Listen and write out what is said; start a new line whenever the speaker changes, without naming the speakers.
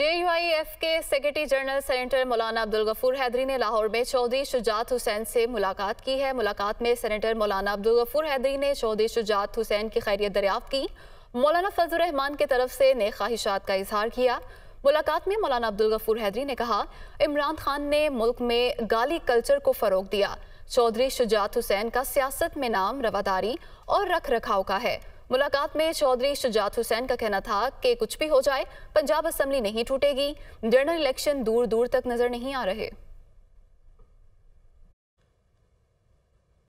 F के secretary general senator मौलाना अब्दुल गफूर हैदरी ने लाहौर में चौधरी शुजात हुसैन से मुलाकात की है मुलाकात में सेनेटर मौलाना अब्दुल गफूर हैदरी ने चौधरी शुजात हुसैन की खैरियत दरियाफ्त की मौलाना फजल रहमान की तरफ से नए ख्वाहिशात का इजहार किया मुलाकात में मौलाना अब्दुल गफूर हैदरी ने कहा इमरान खान ने मुल्क में गाली कल्चर को फ़रोग दिया चौधरी शुजात हुसैन का सियासत में नाम रवादारी और रख रखाव का है मुलाकात में चौधरी शुजात हुसैन का कहना था कि कुछ भी हो जाए पंजाब असम्बली नहीं टूटेगी जनरल इलेक्शन दूर दूर तक नजर नहीं आ रहे